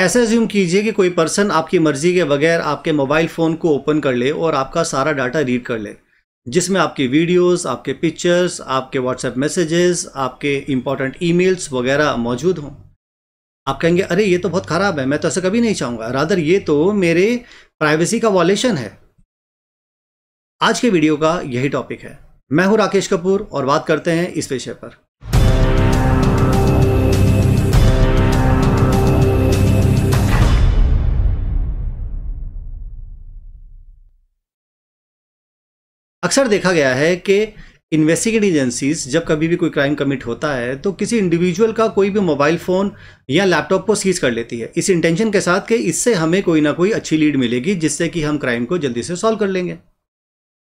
ऐसा ज्यूम कीजिए कि कोई पर्सन आपकी मर्जी के बगैर आपके मोबाइल फ़ोन को ओपन कर ले और आपका सारा डाटा रीड कर ले जिसमें आपकी वीडियोस, आपके पिक्चर्स आपके व्हाट्सएप मैसेजेस आपके इंपॉर्टेंट ईमेल्स वगैरह मौजूद हों आप कहेंगे अरे ये तो बहुत ख़राब है मैं तो ऐसा कभी नहीं चाहूँगा रादर ये तो मेरे प्राइवेसी का वॉलेशन है आज के वीडियो का यही टॉपिक है मैं हूँ राकेश कपूर और बात करते हैं इस विषय पर अक्सर देखा गया है कि इन्वेस्टिगेट एजेंसीज जब कभी भी कोई क्राइम कमिट होता है तो किसी इंडिविजुअल का कोई भी मोबाइल फ़ोन या लैपटॉप को सीज कर लेती है इस इंटेंशन के साथ कि इससे हमें कोई ना कोई अच्छी लीड मिलेगी जिससे कि हम क्राइम को जल्दी से सॉल्व कर लेंगे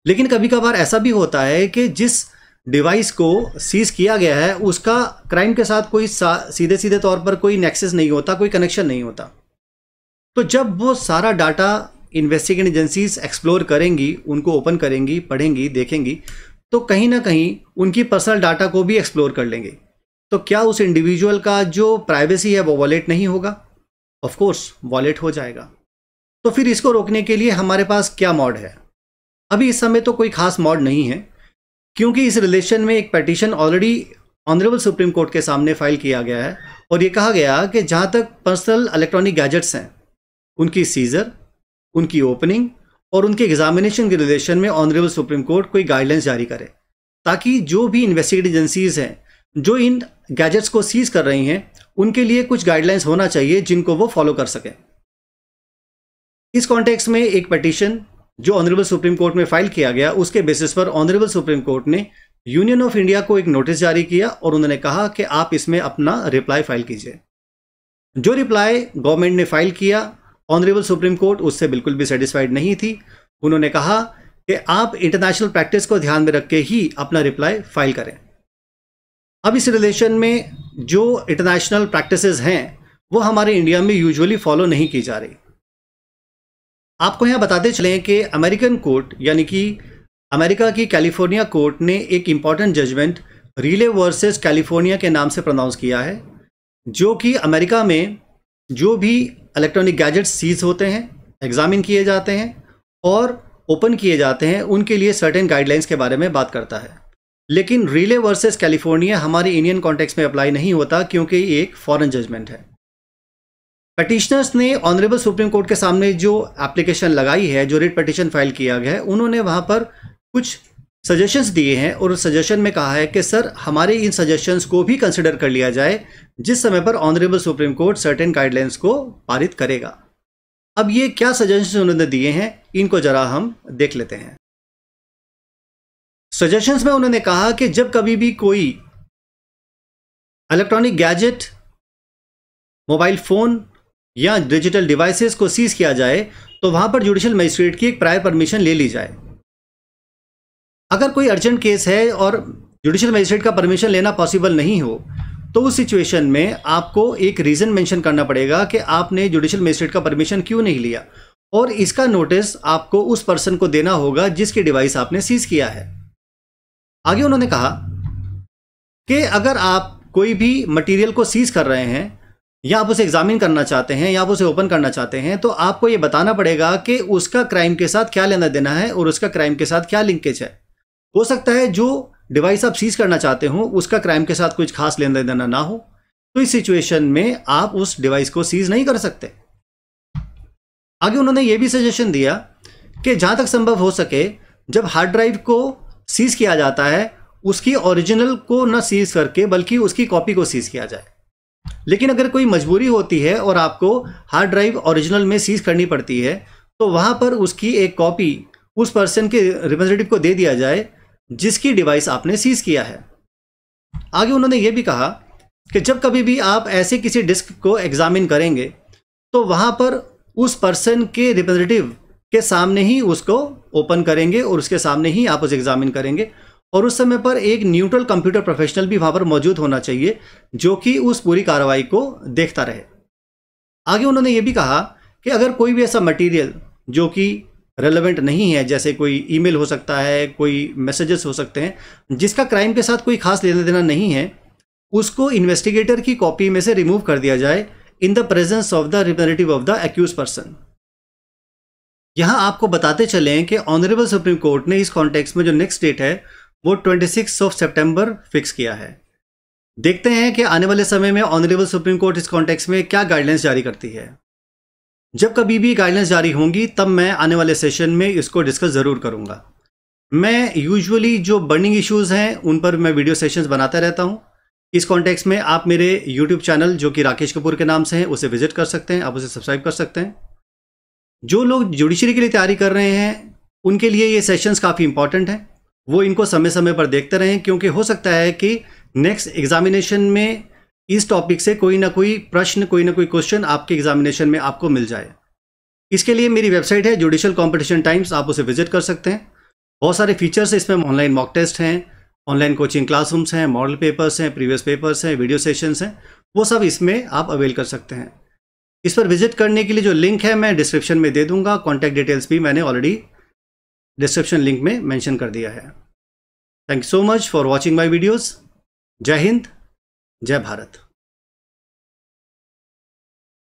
लेकिन कभी कभार ऐसा भी होता है कि जिस डिवाइस को सीज किया गया है उसका क्राइम के साथ कोई सा सीधे सीधे तौर पर कोई नेक्सेस नहीं होता कोई कनेक्शन नहीं होता तो जब वो सारा डाटा इन्वेस्टिगेशन एजेंसीज एक्सप्लोर करेंगी उनको ओपन करेंगी पढ़ेंगी देखेंगी तो कहीं ना कहीं उनकी पर्सनल डाटा को भी एक्सप्लोर कर लेंगे तो क्या उस इंडिविजुअल का जो प्राइवेसी है वो वॉलेट नहीं होगा ऑफ कोर्स वॉलेट हो जाएगा तो फिर इसको रोकने के लिए हमारे पास क्या मॉड है अभी इस समय तो कोई खास मॉड नहीं है क्योंकि इस रिलेशन में एक petition already honourable supreme court के सामने फाइल किया गया है और ये कहा गया कि जहाँ तक पर्सनल इलेक्ट्रॉनिक गैजेट्स हैं उनकी सीजर उनकी ओपनिंग और उनके एग्जामिनेशन के रिलेशन में ऑनरेबल सुप्रीम कोर्ट कोई गाइडलाइंस जारी करे ताकि जो भी इन्वेस्टिगेट एजेंसीज हैं जो इन गैजेट्स को सीज कर रही हैं उनके लिए कुछ गाइडलाइंस होना चाहिए जिनको वो फॉलो कर सकें इस कॉन्टेक्स्ट में एक पटिशन जो ऑनरेबल सुप्रीम कोर्ट में फाइल किया गया उसके बेसिस पर ऑनरेबल सुप्रीम कोर्ट ने यूनियन ऑफ इंडिया को एक नोटिस जारी किया और उन्होंने कहा कि आप इसमें अपना रिप्लाई फाइल कीजिए जो रिप्लाई गवर्नमेंट ने फाइल किया ऑनरेबल सुप्रीम कोर्ट उससे बिल्कुल भी सेटिस्फाइड नहीं थी उन्होंने कहा कि आप इंटरनेशनल प्रैक्टिस को ध्यान में रख के ही अपना रिप्लाई फाइल करें अब इस रिलेशन में जो इंटरनेशनल प्रैक्टिस हैं वो हमारे इंडिया में यूजुअली फॉलो नहीं की जा रही आपको यहाँ बताते चलें कि अमेरिकन कोर्ट यानी कि अमेरिका की कैलिफोर्निया कोर्ट ने एक important judgment Riley versus California के नाम से प्रोनाउंस किया है जो कि अमेरिका में जो भी इलेक्ट्रॉनिक गैजेट्स सीज होते हैं एग्जामिन किए जाते हैं और ओपन किए जाते हैं उनके लिए सर्टेन गाइडलाइंस के बारे में बात करता है लेकिन रिले वर्सेस कैलिफोर्निया हमारे इंडियन कॉन्टेक्स्ट में अप्लाई नहीं होता क्योंकि ये एक फॉरेन जजमेंट है पटिशनर्स ने ऑनरेबल सुप्रीम कोर्ट के सामने जो एप्लीकेशन लगाई है जो रिट पटिशन फाइल किया गया है उन्होंने वहाँ पर कुछ सजेशंस दिए हैं और उस सजेशन में कहा है कि सर हमारे इन सजेशंस को भी कंसिडर कर लिया जाए जिस समय पर honourable supreme court certain guidelines को पारित करेगा अब ये क्या सजेशन उन्होंने दिए हैं इनको जरा हम देख लेते हैं सजेशंस में उन्होंने कहा कि जब कभी भी कोई इलेक्ट्रॉनिक गैजेट मोबाइल फ़ोन या डिजिटल डिवाइसेस को सीज किया जाए तो वहां पर जुडिशियल मजिस्ट्रेट की एक प्रायर परमिशन ले ली जाए अगर कोई अर्जेंट केस है और जुडिशियल मजिस्ट्रेट का परमिशन लेना पॉसिबल नहीं हो तो उस सिचुएशन में आपको एक रीज़न मेंशन करना पड़ेगा कि आपने जुडिशल मजिस्ट्रेट का परमिशन क्यों नहीं लिया और इसका नोटिस आपको उस पर्सन को देना होगा जिसकी डिवाइस आपने सीज किया है आगे उन्होंने कहा कि अगर आप कोई भी मटेरियल को सीज कर रहे हैं या आप उसे एग्जामिन करना चाहते हैं या आप उसे ओपन करना चाहते हैं तो आपको ये बताना पड़ेगा कि उसका क्राइम के साथ क्या लेना देना है और उसका क्राइम के साथ क्या लिंकेज है हो सकता है जो डिवाइस आप सीज करना चाहते हो उसका क्राइम के साथ कुछ खास लेन देन ना हो तो इस सिचुएशन में आप उस डिवाइस को सीज नहीं कर सकते आगे उन्होंने ये भी सजेशन दिया कि जहां तक संभव हो सके जब हार्ड ड्राइव को सीज किया जाता है उसकी ओरिजिनल को न सीज करके बल्कि उसकी कॉपी को सीज किया जाए लेकिन अगर कोई मजबूरी होती है और आपको हार्ड ड्राइव ओरिजिनल में सीज करनी पड़ती है तो वहां पर उसकी एक कॉपी उस पर्सन के रिप्रेजेंटेटिव को दे दिया जाए जिसकी डिवाइस आपने सीज किया है आगे उन्होंने ये भी कहा कि जब कभी भी आप ऐसे किसी डिस्क को एग्जामिन करेंगे तो वहाँ पर उस पर्सन के रिप्रेजेंटेटिव के सामने ही उसको ओपन करेंगे और उसके सामने ही आप उसे एग्जामिन करेंगे और उस समय पर एक न्यूट्रल कंप्यूटर प्रोफेशनल भी वहाँ पर मौजूद होना चाहिए जो कि उस पूरी कार्रवाई को देखता रहे आगे उन्होंने ये भी कहा कि अगर कोई भी ऐसा मटेरियल जो कि रेलेवेंट नहीं है जैसे कोई ईमेल हो सकता है कोई मैसेजेस हो सकते हैं जिसका क्राइम के साथ कोई खास लेना देना नहीं है उसको इन्वेस्टिगेटर की कॉपी में से रिमूव कर दिया जाए in the presence of the representative of the accused person यहां आपको बताते चलें कि ऑनरेबल सुप्रीम कोर्ट ने इस कॉन्टेक्स्ट में जो नेक्स्ट डेट है वो 26 ऑफ सितंबर फिक्स किया है देखते हैं कि आने वाले समय में ऑनरेबल सुप्रीम कोर्ट इस कॉन्टेक्स्ट में क्या गाइडलाइंस जारी करती है जब कभी भी गाइडलाइंस जारी होंगी तब मैं आने वाले सेशन में इसको डिस्कस ज़रूर करूंगा मैं यूजुअली जो बर्निंग इश्यूज़ हैं उन पर मैं वीडियो सेशंस बनाता रहता हूँ इस कॉन्टेक्स्ट में आप मेरे यूट्यूब चैनल जो कि राकेश कपूर के नाम से है उसे विजिट कर सकते हैं आप उसे सब्सक्राइब कर सकते हैं जो लोग जुडिशरी के लिए तैयारी कर रहे हैं उनके लिए ये सेशंस काफ़ी इंपॉर्टेंट हैं वो इनको समय समय पर देखते रहें क्योंकि हो सकता है कि नेक्स्ट एग्जामिनेशन में इस टॉपिक से कोई ना कोई प्रश्न कोई ना कोई क्वेश्चन आपके एग्जामिनेशन में आपको मिल जाए इसके लिए मेरी वेबसाइट है जुडिशियल कॉम्पिटिशन टाइम्स आप उसे विजिट कर सकते हैं बहुत सारे फीचर्स इसमें ऑनलाइन मॉक टेस्ट हैं ऑनलाइन कोचिंग क्लासरूम्स हैं मॉडल पेपर्स हैं प्रीवियस पेपर्स हैं वीडियो सेशंस हैं वो सब इसमें आप अवेल कर सकते हैं इस पर विजिट करने के लिए जो लिंक है मैं डिस्क्रिप्शन में दे दूंगा कॉन्टैक्ट डिटेल्स भी मैंने ऑलरेडी डिस्क्रिप्शन लिंक में मैंशन कर दिया है thank you so much for watching my videos जय हिंद जय भारत